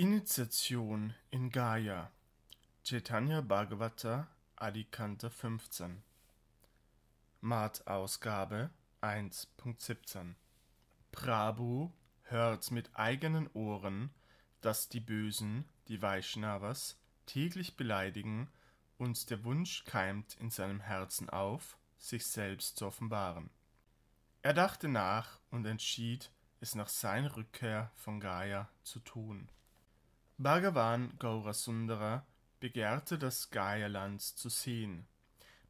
Initiation in Gaia Chaitanya Bhagavata Adikanta 15 Mart-Ausgabe 1.17 Prabhu hört mit eigenen Ohren, dass die Bösen, die Vaishnavas, täglich beleidigen und der Wunsch keimt in seinem Herzen auf, sich selbst zu offenbaren. Er dachte nach und entschied, es nach seiner Rückkehr von Gaia zu tun. Bhagavan Gourasundara begehrte das Gayaland zu sehen.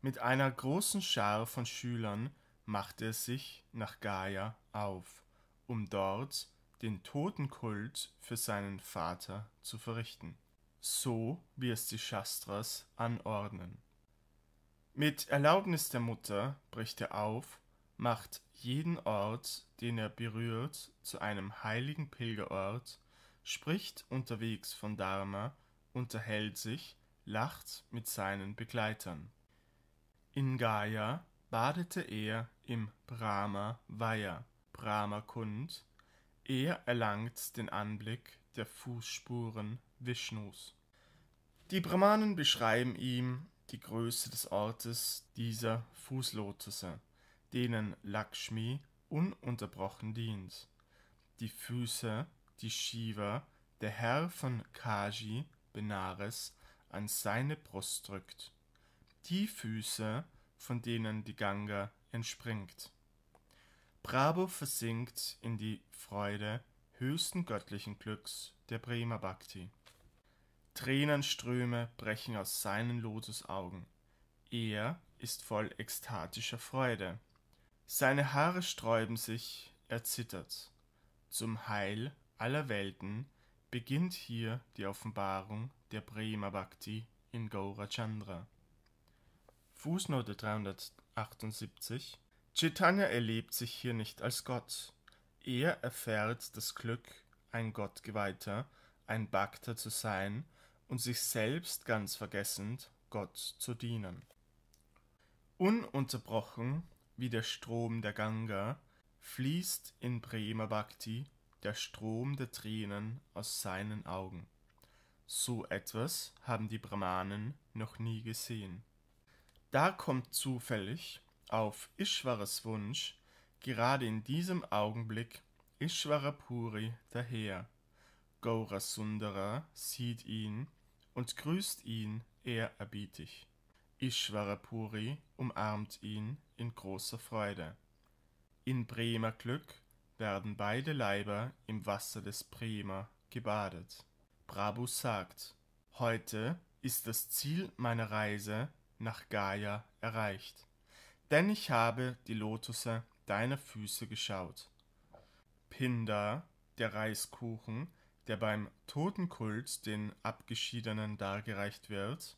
Mit einer großen Schar von Schülern machte er sich nach Gaya auf, um dort den Totenkult für seinen Vater zu verrichten, so wie es die Shastras anordnen. Mit Erlaubnis der Mutter bricht er auf, macht jeden Ort, den er berührt, zu einem heiligen Pilgerort spricht unterwegs von Dharma, unterhält sich, lacht mit seinen Begleitern. In Gaya badete er im Brahma Vaya, Brahma Kund, er erlangt den Anblick der Fußspuren Vishnus. Die Brahmanen beschreiben ihm die Größe des Ortes dieser Fußlotusse, denen Lakshmi ununterbrochen dient. Die Füße die Shiva, der Herr von Kaji, (Benares), an seine Brust drückt, die Füße, von denen die Ganga entspringt. Brabo versinkt in die Freude höchsten göttlichen Glücks der Prema Bhakti. Tränenströme brechen aus seinen Lotusaugen. Er ist voll ekstatischer Freude. Seine Haare sträuben sich, er zittert. Zum Heil aller Welten beginnt hier die Offenbarung der Prema Bhakti in Gaurachandra. Fußnote 378 Chaitanya erlebt sich hier nicht als Gott. Er erfährt das Glück, ein Gottgeweihter, ein Bhakta zu sein und sich selbst ganz vergessend Gott zu dienen. Ununterbrochen wie der Strom der Ganga fließt in Prema Bhakti der Strom der Tränen aus seinen Augen. So etwas haben die Brahmanen noch nie gesehen. Da kommt zufällig auf Ishwaras Wunsch gerade in diesem Augenblick Ishwarapuri daher. Gaurasundara sieht ihn und grüßt ihn ehrerbietig. Ishwarapuri umarmt ihn in großer Freude. In Bremer Glück werden beide Leiber im Wasser des Prima gebadet. Brabus sagt: Heute ist das Ziel meiner Reise nach Gaia erreicht, denn ich habe die Lotusse deiner Füße geschaut. Pindar, der Reiskuchen, der beim Totenkult den Abgeschiedenen dargereicht wird,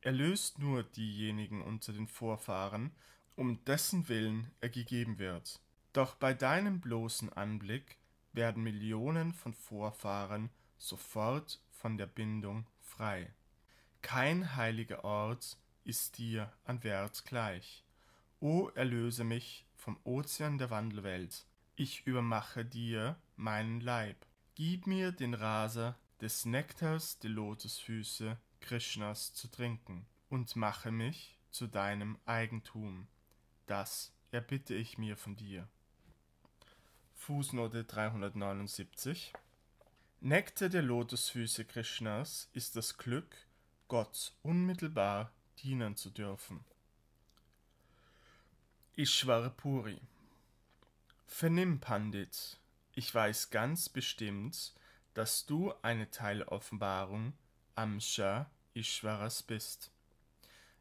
erlöst nur diejenigen unter den Vorfahren, um dessen Willen er gegeben wird. Doch bei deinem bloßen Anblick werden Millionen von Vorfahren sofort von der Bindung frei. Kein heiliger Ort ist dir an Wert gleich. O erlöse mich vom Ozean der Wandelwelt. Ich übermache dir meinen Leib. Gib mir den Raser des Nektars der Lotusfüße Krishnas zu trinken und mache mich zu deinem Eigentum. Das erbitte ich mir von dir. Fußnote 379 Nektar der Lotusfüße Krishnas ist das Glück, Gott unmittelbar dienen zu dürfen. Puri. Vernimm, Pandit, ich weiß ganz bestimmt, dass du eine Teiloffenbarung Amsha Ishwaras bist.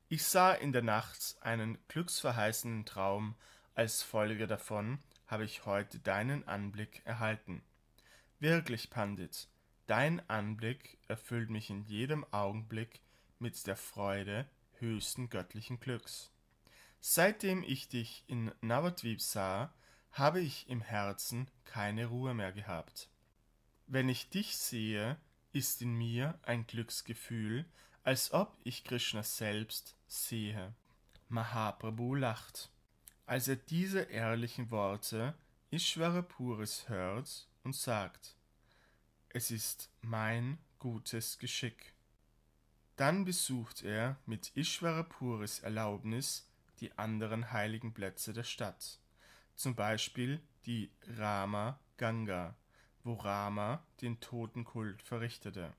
Ich sah in der Nacht einen glücksverheißenden Traum als Folge davon, habe ich heute deinen Anblick erhalten. Wirklich, Pandit, dein Anblick erfüllt mich in jedem Augenblick mit der Freude höchsten göttlichen Glücks. Seitdem ich dich in Navadvip sah, habe ich im Herzen keine Ruhe mehr gehabt. Wenn ich dich sehe, ist in mir ein Glücksgefühl, als ob ich Krishna selbst sehe. Mahaprabhu lacht. Als er diese ehrlichen Worte Ishwarapuris hört und sagt, es ist mein gutes Geschick. Dann besucht er mit Ishwarapuris Erlaubnis die anderen heiligen Plätze der Stadt, zum Beispiel die Rama Ganga, wo Rama den Totenkult verrichtete,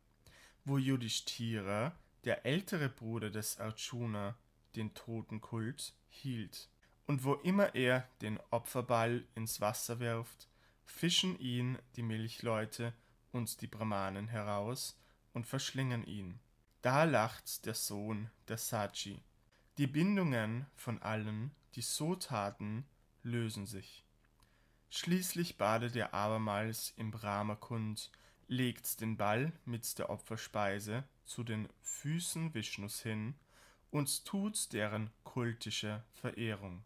wo Yudhishthira, der ältere Bruder des Arjuna, den Totenkult hielt und wo immer er den Opferball ins Wasser wirft, fischen ihn die Milchleute und die Brahmanen heraus und verschlingen ihn. Da lacht der Sohn der Saji. Die Bindungen von allen, die so taten, lösen sich. Schließlich badet er abermals im Brahmakund, legt den Ball mit der Opferspeise zu den Füßen Vishnus hin und tut deren kultische Verehrung.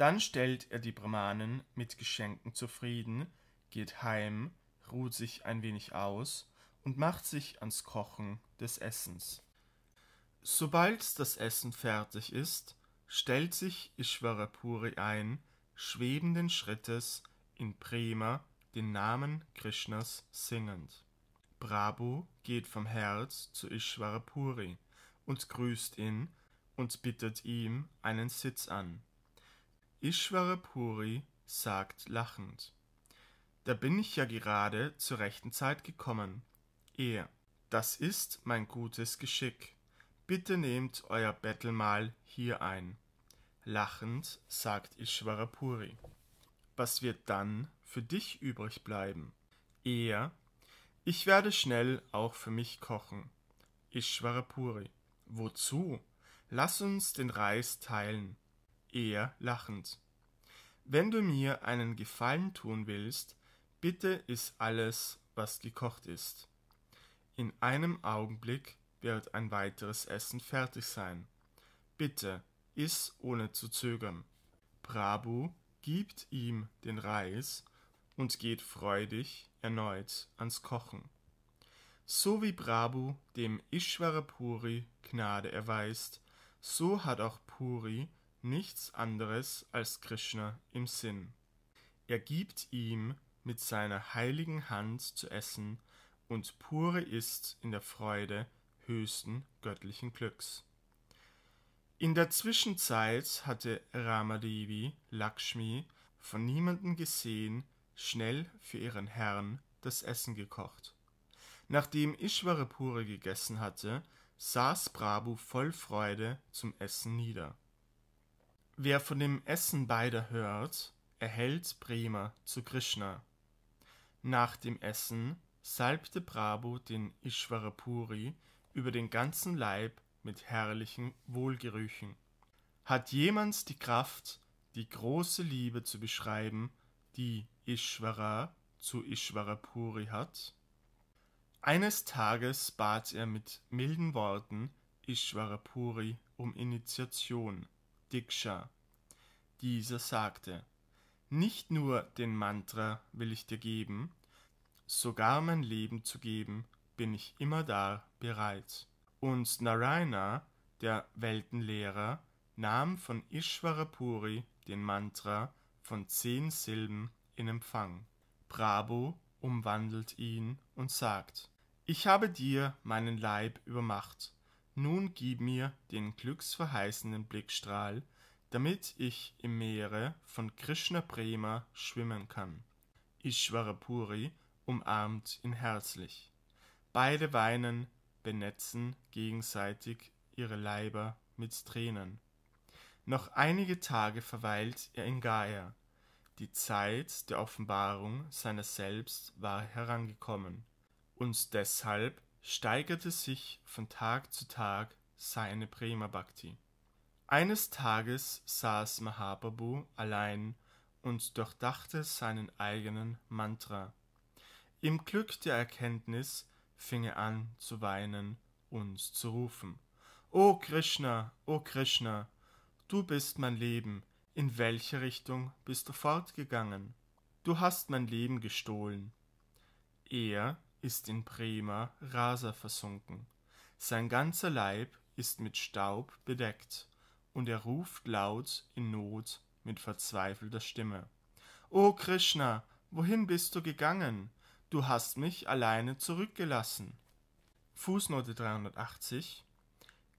Dann stellt er die Brahmanen mit Geschenken zufrieden, geht heim, ruht sich ein wenig aus und macht sich ans Kochen des Essens. Sobald das Essen fertig ist, stellt sich Ishwarapuri ein, schwebenden Schrittes in Prema den Namen Krishnas singend. Prabhu geht vom Herz zu Ishwarapuri und grüßt ihn und bittet ihm einen Sitz an. Ishwara Puri sagt lachend Da bin ich ja gerade zur rechten Zeit gekommen. Er Das ist mein gutes Geschick. Bitte nehmt euer Bettelmahl hier ein. Lachend sagt Ishwara Puri: Was wird dann für dich übrig bleiben? Er Ich werde schnell auch für mich kochen. Ishwara Puri: Wozu? Lass uns den Reis teilen eher lachend. Wenn du mir einen Gefallen tun willst, bitte iss alles, was gekocht ist. In einem Augenblick wird ein weiteres Essen fertig sein. Bitte, iss ohne zu zögern. Prabhu gibt ihm den Reis und geht freudig erneut ans Kochen. So wie Prabhu dem Ishwara Puri Gnade erweist, so hat auch Puri nichts anderes als Krishna im Sinn. Er gibt ihm mit seiner heiligen Hand zu essen und pure ist in der Freude höchsten göttlichen Glücks. In der Zwischenzeit hatte Ramadevi Lakshmi von niemandem gesehen, schnell für ihren Herrn das Essen gekocht. Nachdem Pure gegessen hatte, saß Prabhu voll Freude zum Essen nieder. Wer von dem Essen beider hört, erhält Prema zu Krishna. Nach dem Essen salbte Prabhu den Ishvarapuri über den ganzen Leib mit herrlichen Wohlgerüchen. Hat jemand die Kraft, die große Liebe zu beschreiben, die Ishwara zu Ishvarapuri hat? Eines Tages bat er mit milden Worten Ishvarapuri um Initiation. Diksha. Dieser sagte, nicht nur den Mantra will ich dir geben, sogar mein Leben zu geben, bin ich immer da bereit. Und Narayana, der Weltenlehrer, nahm von Ishwarapuri den Mantra von zehn Silben in Empfang. Prabhu umwandelt ihn und sagt, ich habe dir meinen Leib übermacht nun gib mir den glücksverheißenden Blickstrahl, damit ich im Meere von Krishna Prema schwimmen kann. Ishwarapuri umarmt ihn herzlich. Beide weinen, benetzen gegenseitig ihre Leiber mit Tränen. Noch einige Tage verweilt er in Gaia. Die Zeit der Offenbarung seiner selbst war herangekommen. Und deshalb steigerte sich von Tag zu Tag seine Prema Bhakti. Eines Tages saß Mahababu allein und durchdachte seinen eigenen Mantra. Im Glück der Erkenntnis fing er an zu weinen und zu rufen. O Krishna, O Krishna, du bist mein Leben, in welche Richtung bist du fortgegangen? Du hast mein Leben gestohlen. Er ist in Bremer Raser versunken. Sein ganzer Leib ist mit Staub bedeckt, und er ruft laut in Not mit verzweifelter Stimme. O Krishna, wohin bist du gegangen? Du hast mich alleine zurückgelassen. Fußnote 380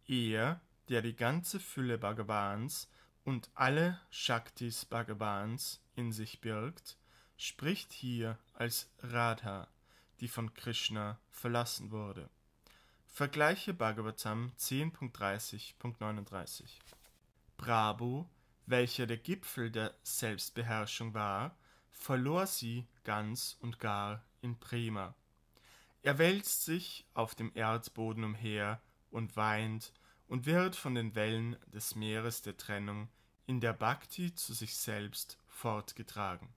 Er, der die ganze Fülle Bhagavans und alle Shaktis Bhagavans in sich birgt, spricht hier als Radha die von Krishna verlassen wurde. Vergleiche Bhagavatam 10.30.39. Prabhu, welcher der Gipfel der Selbstbeherrschung war, verlor sie ganz und gar in Prima. Er wälzt sich auf dem Erdboden umher und weint und wird von den Wellen des Meeres der Trennung in der Bhakti zu sich selbst fortgetragen.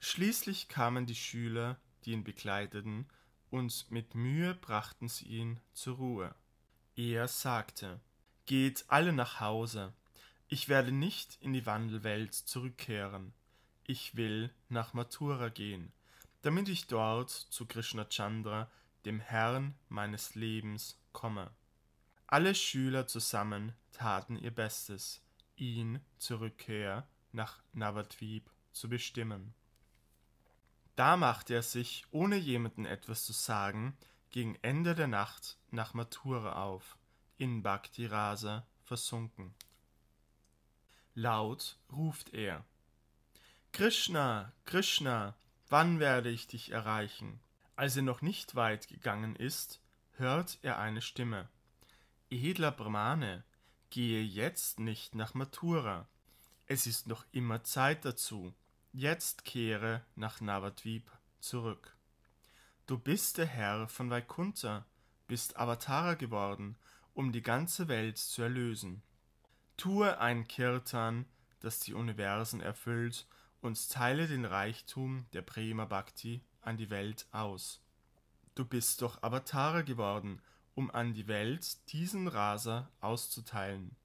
Schließlich kamen die Schüler die ihn begleiteten, und mit Mühe brachten sie ihn zur Ruhe. Er sagte Geht alle nach Hause, ich werde nicht in die Wandelwelt zurückkehren, ich will nach Mathura gehen, damit ich dort zu Krishna Chandra, dem Herrn meines Lebens, komme. Alle Schüler zusammen taten ihr Bestes, ihn zur Rückkehr nach Navadvip zu bestimmen. Da machte er sich, ohne jemanden etwas zu sagen, gegen Ende der Nacht nach Mathura auf, in Bhakti Rasa versunken. Laut ruft er Krishna, Krishna, wann werde ich dich erreichen? Als er noch nicht weit gegangen ist, hört er eine Stimme. Edler Brahmane, gehe jetzt nicht nach Mathura. Es ist noch immer Zeit dazu. Jetzt kehre nach Navadvip zurück. Du bist der Herr von Vaikunta, bist Avatara geworden, um die ganze Welt zu erlösen. Tue ein Kirtan, das die Universen erfüllt, und teile den Reichtum der Prema Bhakti an die Welt aus. Du bist doch Avatara geworden, um an die Welt diesen Raser auszuteilen.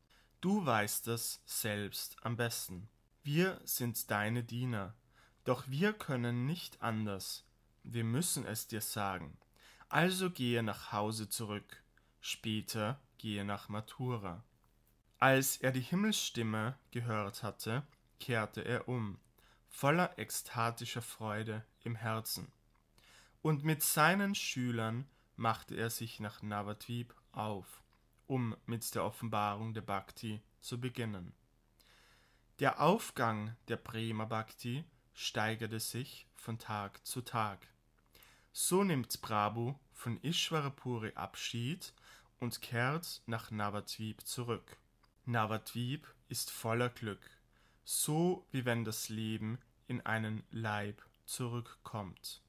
Du weißt es selbst am besten. Wir sind deine Diener, doch wir können nicht anders, wir müssen es dir sagen. Also gehe nach Hause zurück, später gehe nach Mathura. Als er die Himmelsstimme gehört hatte, kehrte er um, voller ekstatischer Freude im Herzen. Und mit seinen Schülern machte er sich nach Navadvip auf, um mit der Offenbarung der Bhakti zu beginnen. Der Aufgang der Prema Bhakti steigerte sich von Tag zu Tag. So nimmt Prabhu von Ishwarapuri Abschied und kehrt nach Navadvip zurück. Navadvip ist voller Glück, so wie wenn das Leben in einen Leib zurückkommt.